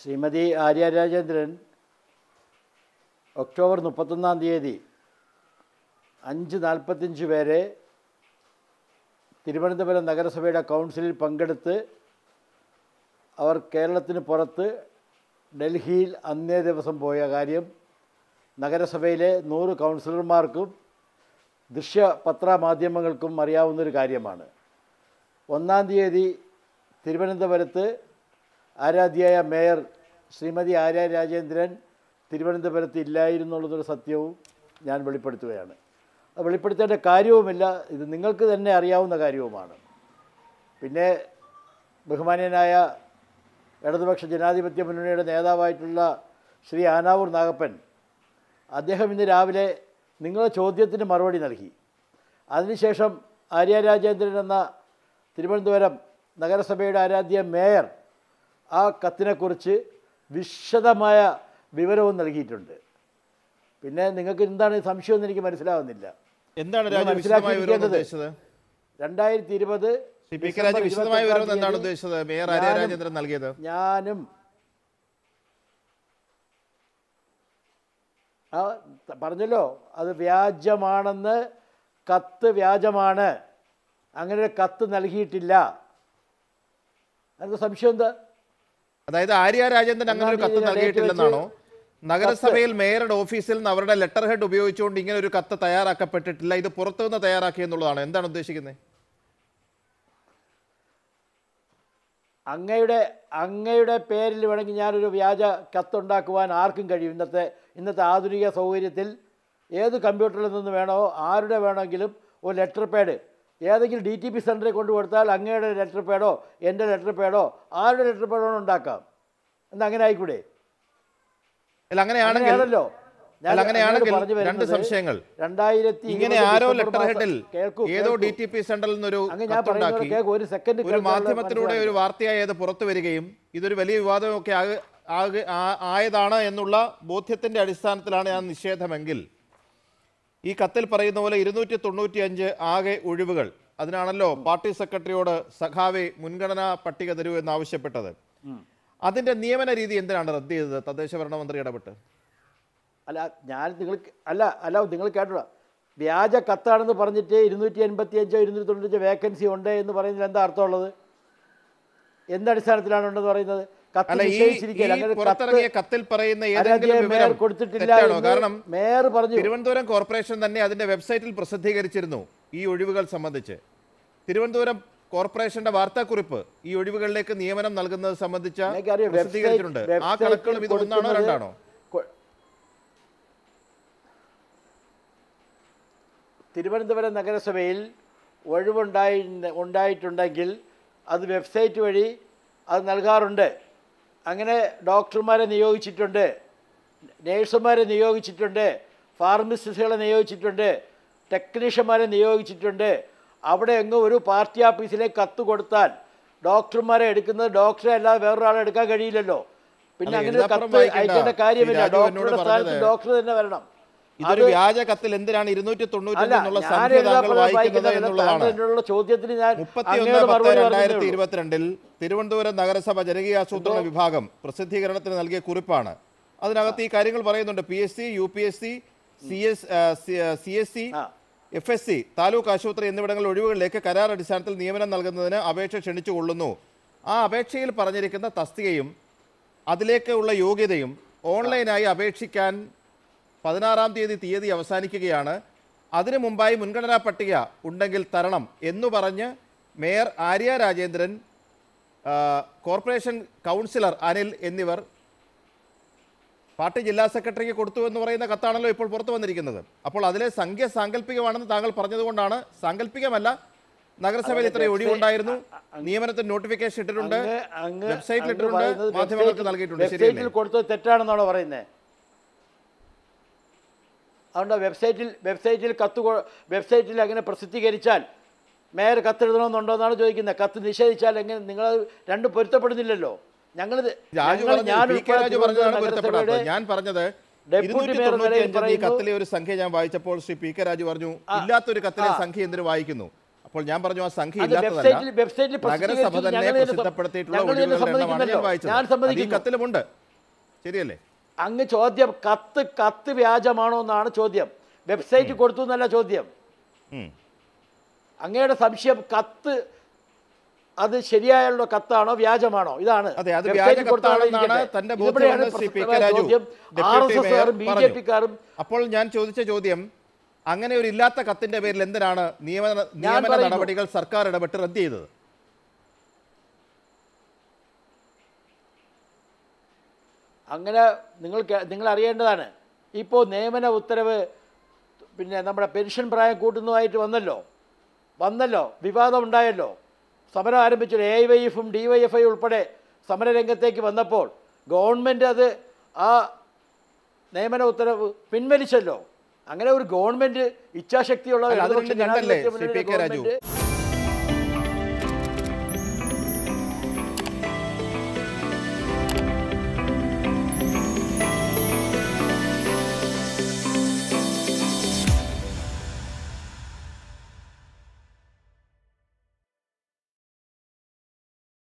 Shrimati Arya Rajendran October മുപ്പത്തൊന്നാം തീയതി അഞ്ച് നാൽപ്പത്തഞ്ച് പേരെ തിരുവനന്തപുരം നഗരസഭയുടെ കൗൺസിലിൽ പങ്കെടുത്ത് അവർ കേരളത്തിന് പുറത്ത് ഡൽഹിയിൽ അന്നേ ദിവസം പോയ കാര്യം നഗരസഭയിലെ നൂറ് കൗൺസിലർമാർക്കും ദൃശ്യ പത്രമാധ്യമങ്ങൾക്കും അറിയാവുന്നൊരു കാര്യമാണ് ഒന്നാം തീയതി തിരുവനന്തപുരത്ത് ആരാധ്യായ മേയർ ശ്രീമതി ആര്യ രാജേന്ദ്രൻ തിരുവനന്തപുരത്ത് ഇല്ലായിരുന്നുള്ളതൊരു സത്യവും ഞാൻ വെളിപ്പെടുത്തുകയാണ് അത് വെളിപ്പെടുത്തേണ്ട കാര്യവുമില്ല ഇത് നിങ്ങൾക്ക് തന്നെ അറിയാവുന്ന കാര്യവുമാണ് പിന്നെ ബഹുമാന്യനായ ഇടതുപക്ഷ ജനാധിപത്യ മുന്നണിയുടെ നേതാവായിട്ടുള്ള ശ്രീ ആനാവൂർ നാഗപ്പൻ അദ്ദേഹം ഇന്ന് രാവിലെ നിങ്ങളെ ചോദ്യത്തിന് മറുപടി നൽകി അതിനുശേഷം ആര്യ രാജേന്ദ്രൻ എന്ന തിരുവനന്തപുരം നഗരസഭയുടെ ആരാധ്യ മേയർ ആ കത്തിനെക്കുറിച്ച് വിശദമായ വിവരവും നൽകിയിട്ടുണ്ട് പിന്നെ നിങ്ങൾക്ക് എന്താണ് സംശയം എന്ന് എനിക്ക് മനസ്സിലാവുന്നില്ല എന്താണ് രണ്ടായിരത്തി ഇരുപത് ഞാനും പറഞ്ഞല്ലോ അത് വ്യാജമാണെന്ന് കത്ത് വ്യാജമാണ് അങ്ങനെ ഒരു കത്ത് നൽകിയിട്ടില്ല അതിൻ്റെ സംശയം എന്താ അതായത് ആര്യ രാജേന്ദ്രൻ അങ്ങനെ ഒരു കത്ത് നൽകിയിട്ടില്ലെന്നാണോ നഗരസഭയിൽ മേയറുടെ ഓഫീസിൽ നിന്ന് അവരുടെ ലെറ്റർ ഹെഡ് ഉപയോഗിച്ചുകൊണ്ട് ഇങ്ങനെ ഒരു കത്ത് തയ്യാറാക്കപ്പെട്ടിട്ടില്ല ഇത് പുറത്തു നിന്ന് തയ്യാറാക്കി എന്നുള്ളതാണ് എന്താണ് ഉദ്ദേശിക്കുന്നത് അങ്ങയുടെ അങ്ങയുടെ പേരിൽ വേണമെങ്കിൽ ഞാനൊരു വ്യാജ കത്തുണ്ടാക്കുവാൻ ആർക്കും കഴിയും ഇന്നത്തെ ഇന്നത്തെ ആധുനിക സൗകര്യത്തിൽ ഏത് കമ്പ്യൂട്ടറിൽ നിന്ന് വേണോ ആരുടെ വേണമെങ്കിലും ഒരു ലെറ്റർ പേഡ് ഏതെങ്കിലും ഡി ടി പി സെൻറ്ററിൽ കൊണ്ടു കൊടുത്താൽ അങ്ങയുടെ ലെറ്റർ പേഡോ എൻ്റെ ലെറ്റർ പേഡോ ആരുടെ ലെറ്റർ പേഡോ ഉണ്ടാക്കാം എന്നാൽ അങ്ങനെ ആയിക്കൂടെ അങ്ങനെയാണല്ലോ രണ്ട് സംശയങ്ങൾ ഇങ്ങനെ ആരോ ലെറ്റർ ഹെഡിൽ ഏതോ ഒരു സെക്കൻഡ് ഒരു ഒരു ഇതൊരു വലിയ വിവാദമൊക്കെ ആയതാണ് എന്നുള്ള ബോധ്യത്തിന്റെ അടിസ്ഥാനത്തിലാണ് ഞാൻ നിഷേധമെങ്കിൽ ഈ കത്തിൽ പറയുന്ന പോലെ ഇരുന്നൂറ്റി തൊണ്ണൂറ്റി അഞ്ച് ആകെ ഒഴിവുകൾ അതിനാണല്ലോ പാർട്ടി സെക്രട്ടറിയോട് സഖാവെ മുൻഗണനാ പട്ടിക തരൂ എന്നാവശ്യപ്പെട്ടത് അതിന്റെ നിയമന രീതി എന്തിനാണ് റദ്ദ് ചെയ്തത് തദ്ദേശ ഭരണമന്ത്രി മന്ത്രി ഇടപെട്ട് അല്ല ഞാൻ നിങ്ങൾ അല്ല അല്ല നിങ്ങൾ കേട്ടോ വ്യാജ കത്താണെന്ന് പറഞ്ഞിട്ട് ഇരുന്നൂറ്റി എൺപത്തി അഞ്ചോ ഇരുന്നൂറ്റി തൊണ്ണൂറ്റഞ്ചോ വേക്കൻസി ഉണ്ട് എന്ന് പറയുന്നതിൽ എന്താ അർത്ഥമുള്ളത് എന്തടിസ്ഥാനത്തിലാണ് ഉണ്ടെന്ന് പറയുന്നത് കത്തിൽ പറയുന്ന ഏതെങ്കിലും കാരണം പറഞ്ഞു തിരുവനന്തപുരം കോർപ്പറേഷൻ തന്നെ അതിന്റെ വെബ്സൈറ്റിൽ പ്രസിദ്ധീകരിച്ചിരുന്നു ഈ ഒഴിവുകൾ സംബന്ധിച്ച് തിരുവനന്തപുരം കോർപ്പറേഷന്റെ വാർത്താക്കുറിപ്പ് ഈ ഒഴിവുകളിലേക്ക് നിയമനം നൽകുന്നത് സംബന്ധിച്ച പ്രസിദ്ധീകരിച്ചിട്ടുണ്ട് ആ രണ്ടാണോ തിരുവനന്തപുരം നഗരസഭയിൽ ഒഴിവുണ്ടായി ഉണ്ടായിട്ടുണ്ടെങ്കിൽ അത് വെബ്സൈറ്റ് വഴി അത് നൽകാറുണ്ട് അങ്ങനെ ഡോക്ടർമാരെ നിയോഗിച്ചിട്ടുണ്ട് നേഴ്സുമാരെ നിയോഗിച്ചിട്ടുണ്ട് ഫാർമസിസ്റ്റുകളെ നിയോഗിച്ചിട്ടുണ്ട് ടെക്നീഷ്യന്മാരെ നിയോഗിച്ചിട്ടുണ്ട് അവിടെ എങ്ങ് ഒരു പാർട്ടി ഓഫീസിലേക്ക് കത്ത് കൊടുത്താൽ ഡോക്ടർമാരെ എടുക്കുന്നത് ഡോക്ടറെ അല്ലാതെ വേറൊരാളെ എടുക്കാൻ കഴിയില്ലല്ലോ പിന്നെ അങ്ങനെ കത്ത് അയക്കേണ്ട കാര്യമില്ല ഡോക്ടറുടെ സ്ഥാനത്ത് ഡോക്ടർ തന്നെ വരണം ഇതൊരു വ്യാജ കത്തിൽ എന്തിനാണ് ഇരുന്നൂറ്റി തൊണ്ണൂറ്റി ചോദ്യത്തിന് ഞാൻ രണ്ടായിരത്തി ഇരുപത്തിരണ്ടിൽ തിരുവനന്തപുരം നഗരസഭ ആസൂത്രണ വിഭാഗം പ്രസിദ്ധീകരണത്തിന് നൽകിയ കുറിപ്പാണ് അതിനകത്ത് ഈ കാര്യങ്ങൾ പറയുന്നുണ്ട് P S C U P S C C S C S C F S C taluk ആശുപത്രി എന്നിവിടങ്ങളിൽ ഒഴിവുകളിലേക്ക് കരാർ അടിസ്ഥാനത്തിൽ നിയമനം നൽകുന്നതിന് അപേക്ഷ ക്ഷണിച്ചുകൊള്ളുന്നു ആ അപേക്ഷയിൽ പറഞ്ഞിരിക്കുന്ന തസ്തികയും അതിലേക്കുള്ള യോഗ്യതയും ഓൺലൈനായി അപേക്ഷിക്കാൻ പതിനാറാം തീയതി തീയതി അവസാനിക്കുകയാണ് അതിനു മുമ്പായി മുൻഗണനാ പട്ടിക ഉണ്ടെങ്കിൽ തരണം എന്നു പറഞ്ഞ് mayor Arya Rajendran corporation councillor Anil എന്നിവർ പാർട്ടി ജില്ലാ സെക്രട്ടറിക്ക് കൊടുത്തു എന്ന് പറയുന്ന കത്താണല്ലോ ഇപ്പോൾ പുറത്തു വന്നിരിക്കുന്നത് അപ്പോൾ അതിലെ സംഖ്യ സാങ്കല്പികമാണെന്ന് താങ്കൾ പറഞ്ഞതുകൊണ്ടാണ് സാങ്കല്പികമല്ല നഗരസഭയിൽ ഇത്ര ഒഴിവുണ്ടായിരുന്നു നിയമനത്തിൽ നോട്ടിഫിക്കേഷൻ ഇട്ടിട്ടുണ്ട് വെബ്സൈറ്റിൽ ഇട്ടിട്ടുണ്ട് മാധ്യമങ്ങൾക്ക് നൽകിയിട്ടുണ്ട് ശരി കൊടുത്തത് തെറ്റാണെന്നാണോ പറയുന്നത് അതുകൊണ്ട് വെബ്സൈറ്റിൽ വെബ്സൈറ്റിൽ കത്ത് വെബ്സൈറ്റിൽ അങ്ങനെ പ്രസിദ്ധീകരിച്ചാൽ മേയർ കത്തെഴുതണമെന്നുണ്ടോ എന്നാണ് ചോദിക്കുന്നത് കത്ത് നിഷേധിച്ചാൽ എങ്ങനെ നിങ്ങൾ രണ്ട് പൊരുത്തപ്പെടുന്നില്ലല്ലോ ഞങ്ങൾ ഞാൻ പറഞ്ഞത് കത്തിലെ ഒരു സംഖ്യ ഞാൻ വായിച്ചപ്പോൾ ശ്രീ പി കെ രാജു പറഞ്ഞു ഇല്ലാത്തൊരു കത്തിലെ സംഖ്യ എന്തിനു വായിക്കുന്നു അപ്പോൾ ഞാൻ പറഞ്ഞു ആ സംഖ്യ ഇല്ലാത്തതല്ല നഗരസഭ തന്നെ പ്രസിദ്ധപ്പെടുത്തിയിട്ടുള്ള ഒഴിവുകളുടെ എണ്ണമാണ് ഞാൻ വായിച്ചത് ഈ കത്തിലുമുണ്ട് ശരിയല്ലേ അങ്ങ് ചോദ്യം കത്ത് കത്ത് വ്യാജമാണോ എന്നാണ് ചോദ്യം വെബ്സൈറ്റ് കൊടുത്തു എന്നല്ല ചോദ്യം അങ്ങയുടെ സംശയം കത്ത് അത് ശരിയായുള്ള കത്താണോ വ്യാജമാണോ ഇതാണ് അപ്പോൾ ഞാൻ ചോദിച്ച ചോദ്യം അങ്ങനെ ഒരു ഇല്ലാത്ത കത്തിന്റെ പേരിൽ എന്തിനാണ് നിയമന നിയമന നടപടികൾ സർക്കാർ ഇടപെട്ട് റദ്ദ് ചെയ്തത് അങ്ങനെ നിങ്ങൾക്ക് നിങ്ങൾ അറിയേണ്ടതാണ് ഇപ്പോൾ നിയമന ഉത്തരവ് പിന്നെ നമ്മുടെ പെൻഷൻ പ്രായം കൂട്ടുന്നതായിട്ട് വന്നല്ലോ വന്നല്ലോ വിവാദമുണ്ടായല്ലോ സമരം ആരംഭിച്ചു എ ഐ വൈ എഫും ഡി വൈ എഫ് ഐ ഉൾപ്പെടെ സമരരംഗത്തേക്ക് വന്നപ്പോൾ ഗവൺമെൻറ് അത് ആ നിയമന ഉത്തരവ് പിൻവലിച്ചല്ലോ അങ്ങനെ ഒരു ഗവൺമെൻറ് ഇച്ഛാശക്തിയുള്ള